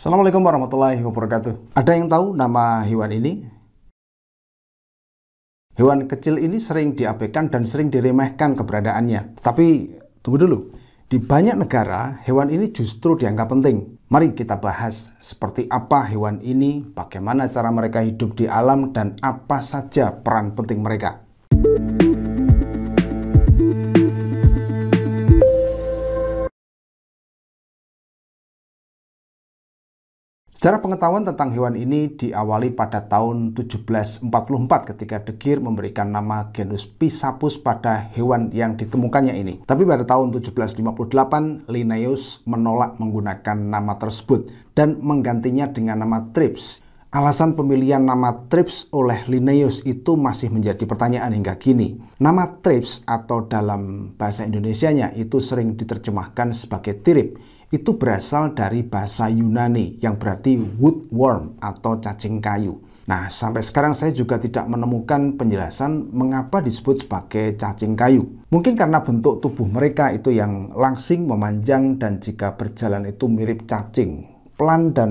Assalamualaikum warahmatullahi wabarakatuh. Ada yang tahu nama hewan ini? Hewan kecil ini sering diabaikan dan sering diremehkan keberadaannya. Tapi tunggu dulu. Di banyak negara, hewan ini justru dianggap penting. Mari kita bahas seperti apa hewan ini, bagaimana cara mereka hidup di alam, dan apa saja peran penting mereka. Sejarah pengetahuan tentang hewan ini diawali pada tahun 1744 ketika De Geer memberikan nama genus Pisapus pada hewan yang ditemukannya ini. Tapi pada tahun 1758, Linnaeus menolak menggunakan nama tersebut dan menggantinya dengan nama Trips. Alasan pemilihan nama TRIPS oleh Linnaeus itu masih menjadi pertanyaan hingga kini. Nama TRIPS atau dalam bahasa Indonesianya itu sering diterjemahkan sebagai tirip itu berasal dari bahasa Yunani yang berarti wood worm atau cacing kayu. Nah, sampai sekarang saya juga tidak menemukan penjelasan mengapa disebut sebagai cacing kayu. Mungkin karena bentuk tubuh mereka itu yang langsing, memanjang, dan jika berjalan itu mirip cacing, pelan dan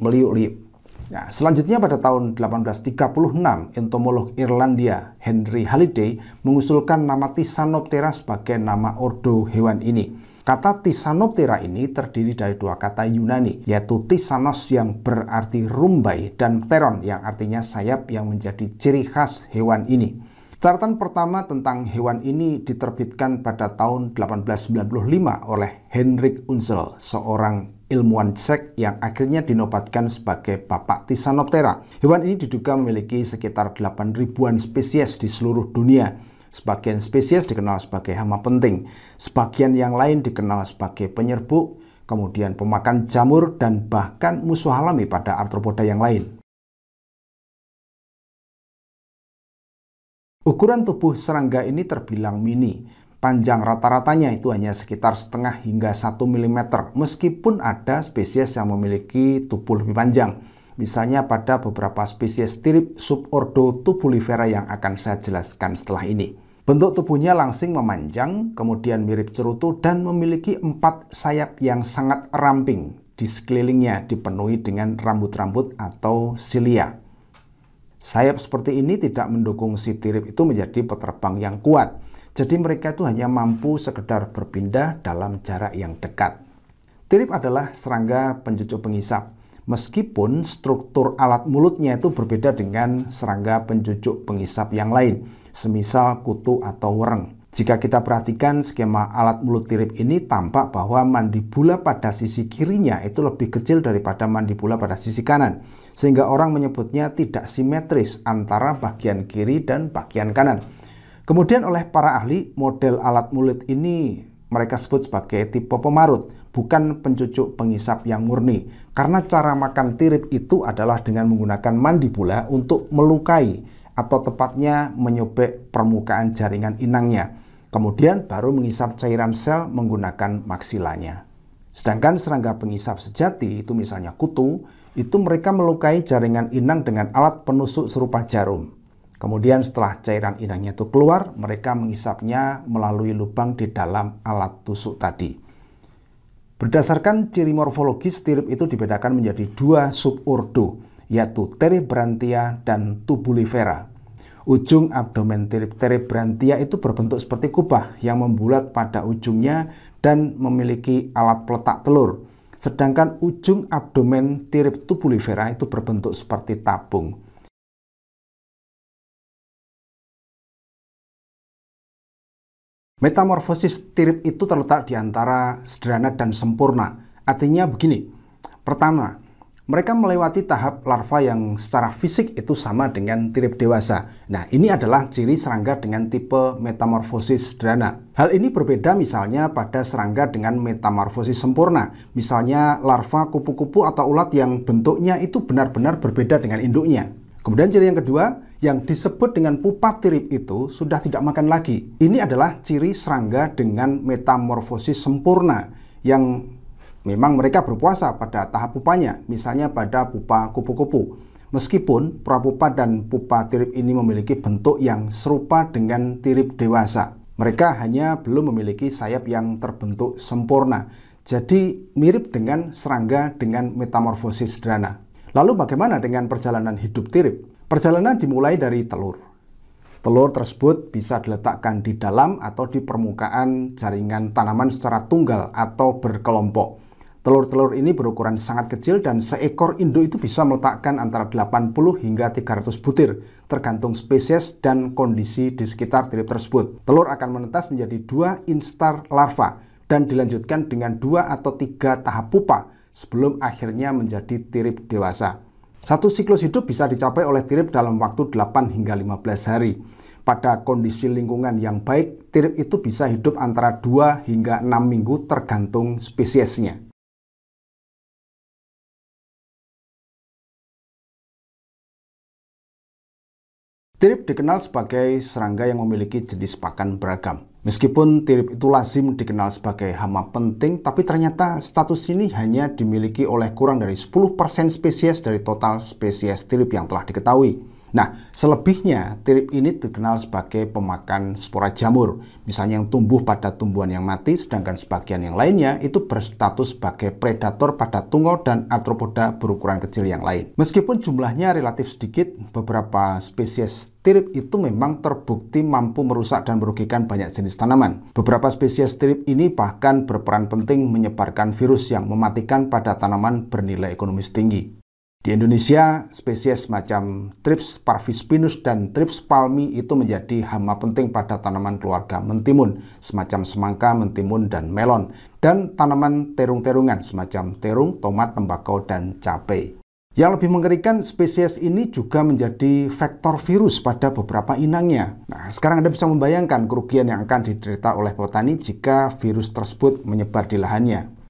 meliuk-liuk. Nah, selanjutnya pada tahun 1836, entomolog Irlandia Henry Halliday mengusulkan nama Tisanoptera sebagai nama ordo hewan ini. Kata Tisanoptera ini terdiri dari dua kata Yunani, yaitu Tisanos yang berarti rumbai dan Teron yang artinya sayap yang menjadi ciri khas hewan ini. Catatan pertama tentang hewan ini diterbitkan pada tahun 1895 oleh Henrik Unzel, seorang ilmuwan Czech yang akhirnya dinobatkan sebagai Bapak Tisanoptera. Hewan ini diduga memiliki sekitar 8 ribuan spesies di seluruh dunia Sebagian spesies dikenal sebagai hama penting, sebagian yang lain dikenal sebagai penyerbuk, kemudian pemakan jamur, dan bahkan musuh alami pada arthropoda yang lain. Ukuran tubuh serangga ini terbilang mini. Panjang rata-ratanya itu hanya sekitar setengah hingga 1 mm, meskipun ada spesies yang memiliki tubuh lebih panjang. Misalnya pada beberapa spesies tirip subordo tubulifera yang akan saya jelaskan setelah ini. Bentuk tubuhnya langsing memanjang, kemudian mirip cerutu dan memiliki empat sayap yang sangat ramping di sekelilingnya dipenuhi dengan rambut-rambut atau silia. Sayap seperti ini tidak mendukung si tirip itu menjadi peterbang yang kuat. Jadi mereka itu hanya mampu sekedar berpindah dalam jarak yang dekat. Tirip adalah serangga pencucuk penghisap. Meskipun struktur alat mulutnya itu berbeda dengan serangga pencucuk penghisap yang lain semisal kutu atau wereng. Jika kita perhatikan skema alat mulut tirip ini tampak bahwa mandibula pada sisi kirinya itu lebih kecil daripada mandibula pada sisi kanan. Sehingga orang menyebutnya tidak simetris antara bagian kiri dan bagian kanan. Kemudian oleh para ahli, model alat mulut ini mereka sebut sebagai tipe pemarut, bukan pencucuk pengisap yang murni. Karena cara makan tirip itu adalah dengan menggunakan mandibula untuk melukai atau tepatnya menyobek permukaan jaringan inangnya. Kemudian baru mengisap cairan sel menggunakan maksilanya. Sedangkan serangga pengisap sejati itu misalnya kutu, itu mereka melukai jaringan inang dengan alat penusuk serupa jarum. Kemudian setelah cairan inangnya itu keluar, mereka mengisapnya melalui lubang di dalam alat tusuk tadi. Berdasarkan ciri morfologis, stirip itu dibedakan menjadi dua subordo yaitu terebrantia dan tubulifera. Ujung abdomen terebrantia itu berbentuk seperti kubah yang membulat pada ujungnya dan memiliki alat peletak telur. Sedangkan ujung abdomen tirip tubulifera itu berbentuk seperti tabung. Metamorfosis tirip itu terletak di antara sederhana dan sempurna. Artinya begini, pertama, mereka melewati tahap larva yang secara fisik itu sama dengan tirip dewasa. Nah, ini adalah ciri serangga dengan tipe metamorfosis sederhana. Hal ini berbeda misalnya pada serangga dengan metamorfosis sempurna. Misalnya larva kupu-kupu atau ulat yang bentuknya itu benar-benar berbeda dengan induknya. Kemudian ciri yang kedua, yang disebut dengan pupa tirip itu sudah tidak makan lagi. Ini adalah ciri serangga dengan metamorfosis sempurna yang Memang mereka berpuasa pada tahap pupanya, misalnya pada pupa kupu-kupu. Meskipun prapupa dan pupa tirip ini memiliki bentuk yang serupa dengan tirip dewasa. Mereka hanya belum memiliki sayap yang terbentuk sempurna. Jadi mirip dengan serangga dengan metamorfosis sederhana. Lalu bagaimana dengan perjalanan hidup tirip? Perjalanan dimulai dari telur. Telur tersebut bisa diletakkan di dalam atau di permukaan jaringan tanaman secara tunggal atau berkelompok. Telur-telur ini berukuran sangat kecil dan seekor induk itu bisa meletakkan antara 80 hingga 300 butir, tergantung spesies dan kondisi di sekitar tirip tersebut. Telur akan menetas menjadi dua instar larva dan dilanjutkan dengan dua atau tiga tahap pupa sebelum akhirnya menjadi tirip dewasa. Satu siklus hidup bisa dicapai oleh tirip dalam waktu 8 hingga 15 hari. Pada kondisi lingkungan yang baik, tirip itu bisa hidup antara 2 hingga 6 minggu tergantung spesiesnya. Tirip dikenal sebagai serangga yang memiliki jenis pakan beragam. Meskipun tirip itu lazim dikenal sebagai hama penting, tapi ternyata status ini hanya dimiliki oleh kurang dari 10% spesies dari total spesies tirip yang telah diketahui. Nah, selebihnya trip ini dikenal sebagai pemakan spora jamur, misalnya yang tumbuh pada tumbuhan yang mati, sedangkan sebagian yang lainnya itu berstatus sebagai predator pada tungau dan arthropoda berukuran kecil yang lain. Meskipun jumlahnya relatif sedikit, beberapa spesies tirip itu memang terbukti mampu merusak dan merugikan banyak jenis tanaman. Beberapa spesies tirip ini bahkan berperan penting menyebarkan virus yang mematikan pada tanaman bernilai ekonomis tinggi. Di Indonesia, spesies macam Trips parvispinus dan Trips palmi itu menjadi hama penting pada tanaman keluarga mentimun, semacam semangka, mentimun, dan melon, dan tanaman terung-terungan semacam terung, tomat, tembakau, dan cabai. Yang lebih mengerikan, spesies ini juga menjadi faktor virus pada beberapa inangnya. Nah, sekarang Anda bisa membayangkan kerugian yang akan diderita oleh petani jika virus tersebut menyebar di lahannya.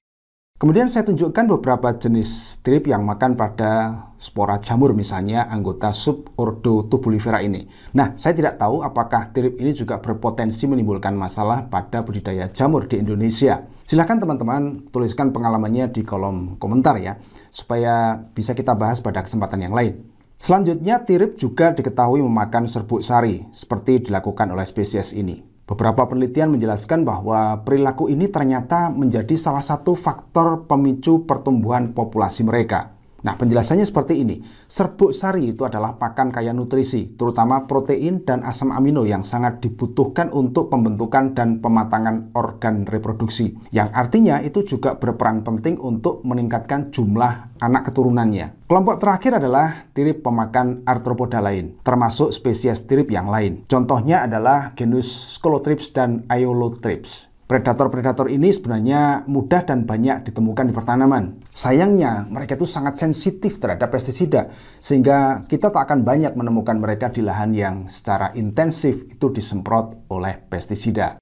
Kemudian saya tunjukkan beberapa jenis trip yang makan pada spora jamur misalnya anggota subordo tubulifera ini. Nah, saya tidak tahu apakah trip ini juga berpotensi menimbulkan masalah pada budidaya jamur di Indonesia. Silahkan teman-teman tuliskan pengalamannya di kolom komentar ya, supaya bisa kita bahas pada kesempatan yang lain. Selanjutnya, tirip juga diketahui memakan serbuk sari, seperti dilakukan oleh spesies ini. Beberapa penelitian menjelaskan bahwa perilaku ini ternyata menjadi salah satu faktor pemicu pertumbuhan populasi mereka. Nah, penjelasannya seperti ini. Serbuk sari itu adalah pakan kaya nutrisi, terutama protein dan asam amino yang sangat dibutuhkan untuk pembentukan dan pematangan organ reproduksi. Yang artinya itu juga berperan penting untuk meningkatkan jumlah anak keturunannya. Kelompok terakhir adalah tirip pemakan arthropoda lain, termasuk spesies tirip yang lain. Contohnya adalah genus Scolotrips dan trips Predator-predator ini sebenarnya mudah dan banyak ditemukan di pertanaman. Sayangnya, mereka itu sangat sensitif terhadap pestisida, sehingga kita tak akan banyak menemukan mereka di lahan yang secara intensif itu disemprot oleh pestisida.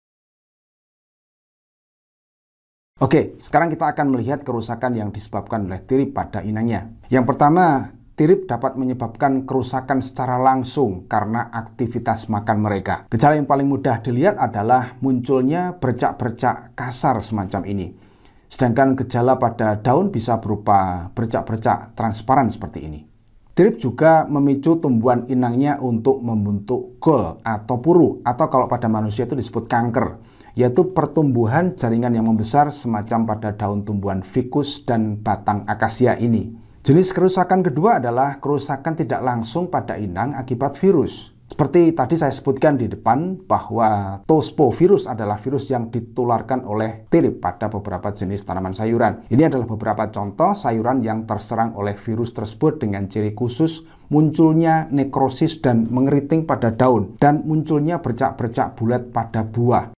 Oke, sekarang kita akan melihat kerusakan yang disebabkan oleh tiri pada inangnya. Yang pertama, Tirip dapat menyebabkan kerusakan secara langsung karena aktivitas makan mereka. Gejala yang paling mudah dilihat adalah munculnya bercak-bercak kasar semacam ini. Sedangkan gejala pada daun bisa berupa bercak-bercak transparan seperti ini. Tirip juga memicu tumbuhan inangnya untuk membentuk gol atau puru atau kalau pada manusia itu disebut kanker yaitu pertumbuhan jaringan yang membesar semacam pada daun tumbuhan fikus dan batang akasia ini. Jenis kerusakan kedua adalah kerusakan tidak langsung pada inang akibat virus. Seperti tadi saya sebutkan di depan bahwa tospovirus adalah virus yang ditularkan oleh tirip pada beberapa jenis tanaman sayuran. Ini adalah beberapa contoh sayuran yang terserang oleh virus tersebut dengan ciri khusus munculnya nekrosis dan mengeriting pada daun dan munculnya bercak-bercak bulat pada buah.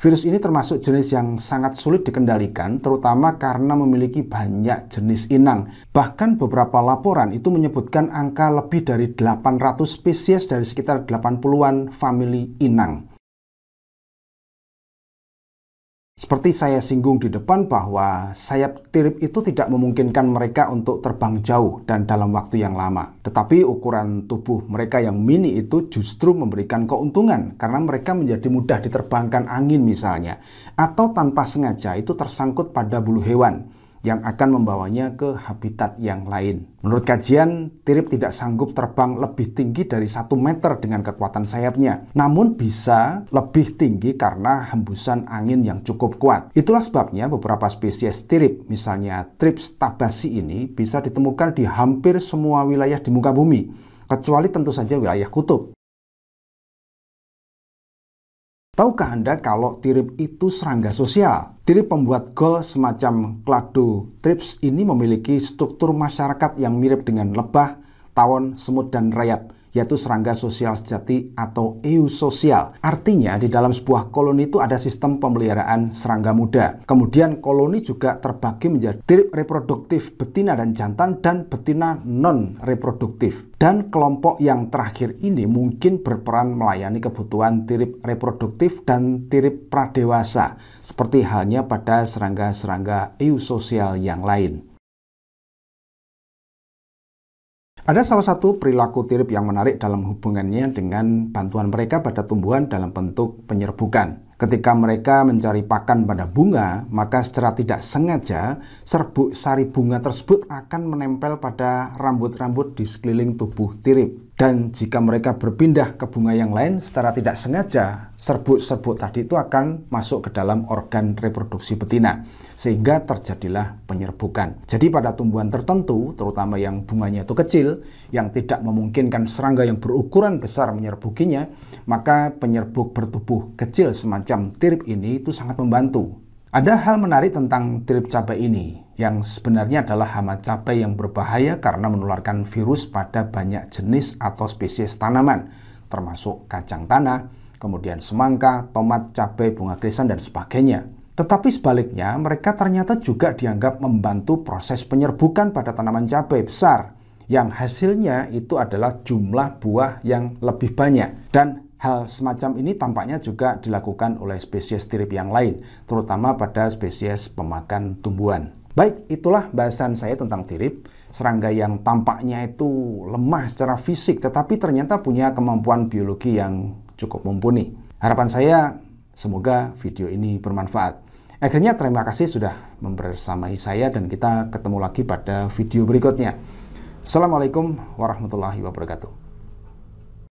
Virus ini termasuk jenis yang sangat sulit dikendalikan, terutama karena memiliki banyak jenis inang. Bahkan beberapa laporan itu menyebutkan angka lebih dari 800 spesies dari sekitar 80-an famili inang. Seperti saya singgung di depan bahwa sayap tirip itu tidak memungkinkan mereka untuk terbang jauh dan dalam waktu yang lama. Tetapi ukuran tubuh mereka yang mini itu justru memberikan keuntungan karena mereka menjadi mudah diterbangkan angin misalnya. Atau tanpa sengaja itu tersangkut pada bulu hewan yang akan membawanya ke habitat yang lain. Menurut kajian, tirip tidak sanggup terbang lebih tinggi dari satu meter dengan kekuatan sayapnya, namun bisa lebih tinggi karena hembusan angin yang cukup kuat. Itulah sebabnya beberapa spesies tirip, misalnya trips tabasi ini, bisa ditemukan di hampir semua wilayah di muka bumi, kecuali tentu saja wilayah kutub. Tahukah Anda kalau tirip itu serangga sosial? Tirip pembuat gol semacam kladu trips ini memiliki struktur masyarakat yang mirip dengan lebah, tawon, semut, dan rayap yaitu serangga sosial sejati atau eusosial. Artinya di dalam sebuah koloni itu ada sistem pemeliharaan serangga muda. Kemudian koloni juga terbagi menjadi reproduktif betina dan jantan dan betina non reproduktif. Dan kelompok yang terakhir ini mungkin berperan melayani kebutuhan tirip reproduktif dan tirip pradewasa, seperti halnya pada serangga-serangga eusosial yang lain. Ada salah satu perilaku tirip yang menarik dalam hubungannya dengan bantuan mereka pada tumbuhan dalam bentuk penyerbukan. Ketika mereka mencari pakan pada bunga, maka secara tidak sengaja serbuk sari bunga tersebut akan menempel pada rambut-rambut di sekeliling tubuh tirip. Dan jika mereka berpindah ke bunga yang lain secara tidak sengaja, serbuk-serbuk tadi itu akan masuk ke dalam organ reproduksi betina, sehingga terjadilah penyerbukan. Jadi pada tumbuhan tertentu, terutama yang bunganya itu kecil, yang tidak memungkinkan serangga yang berukuran besar menyerbukinya, maka penyerbuk bertubuh kecil semacam tirip ini itu sangat membantu ada hal menarik tentang trip cabai ini, yang sebenarnya adalah hama cabai yang berbahaya karena menularkan virus pada banyak jenis atau spesies tanaman, termasuk kacang tanah, kemudian semangka, tomat, cabai, bunga krisan, dan sebagainya. Tetapi sebaliknya, mereka ternyata juga dianggap membantu proses penyerbukan pada tanaman cabai besar, yang hasilnya itu adalah jumlah buah yang lebih banyak. Dan Hal semacam ini tampaknya juga dilakukan oleh spesies tirip yang lain, terutama pada spesies pemakan tumbuhan. Baik, itulah bahasan saya tentang tirip. Serangga yang tampaknya itu lemah secara fisik, tetapi ternyata punya kemampuan biologi yang cukup mumpuni. Harapan saya, semoga video ini bermanfaat. Akhirnya terima kasih sudah membersamai saya dan kita ketemu lagi pada video berikutnya. Assalamualaikum warahmatullahi wabarakatuh.